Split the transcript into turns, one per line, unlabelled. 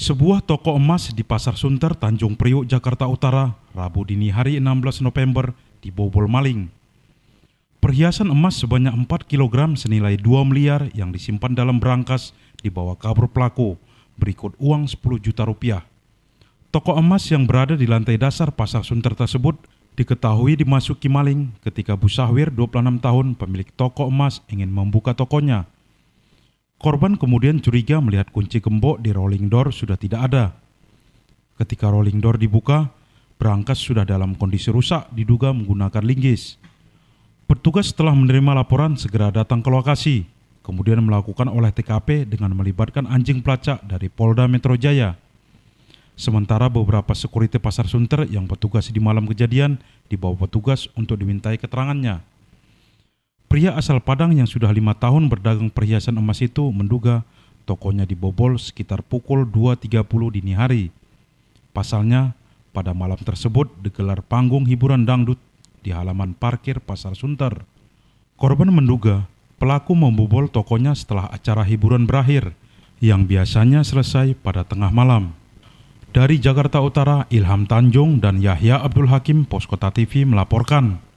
Sebuah toko emas di Pasar Sunter, Tanjung Priok, Jakarta Utara, Rabu dini hari 16 November dibobol maling. Perhiasan emas sebanyak 4 kg senilai 2 miliar yang disimpan dalam brankas dibawa kabur pelaku, berikut uang 10 juta rupiah. Toko emas yang berada di lantai dasar Pasar Sunter tersebut diketahui dimasuki maling ketika Bu Sahwir, 26 tahun, pemilik toko emas ingin membuka tokonya – Korban kemudian curiga melihat kunci gembok di rolling door sudah tidak ada. Ketika rolling door dibuka, berangkas sudah dalam kondisi rusak diduga menggunakan linggis. Petugas setelah menerima laporan segera datang ke lokasi, kemudian melakukan oleh TKP dengan melibatkan anjing pelacak dari Polda Metro Jaya. Sementara beberapa sekuriti pasar Sunter yang petugas di malam kejadian dibawa petugas untuk dimintai keterangannya. Pria asal Padang yang sudah lima tahun berdagang perhiasan emas itu menduga tokonya dibobol sekitar pukul 2.30 dini hari. Pasalnya, pada malam tersebut digelar panggung hiburan dangdut di halaman parkir Pasar Sunter. Korban menduga pelaku membobol tokonya setelah acara hiburan berakhir yang biasanya selesai pada tengah malam. Dari Jakarta Utara, Ilham Tanjung dan Yahya Abdul Hakim, Poskota TV melaporkan.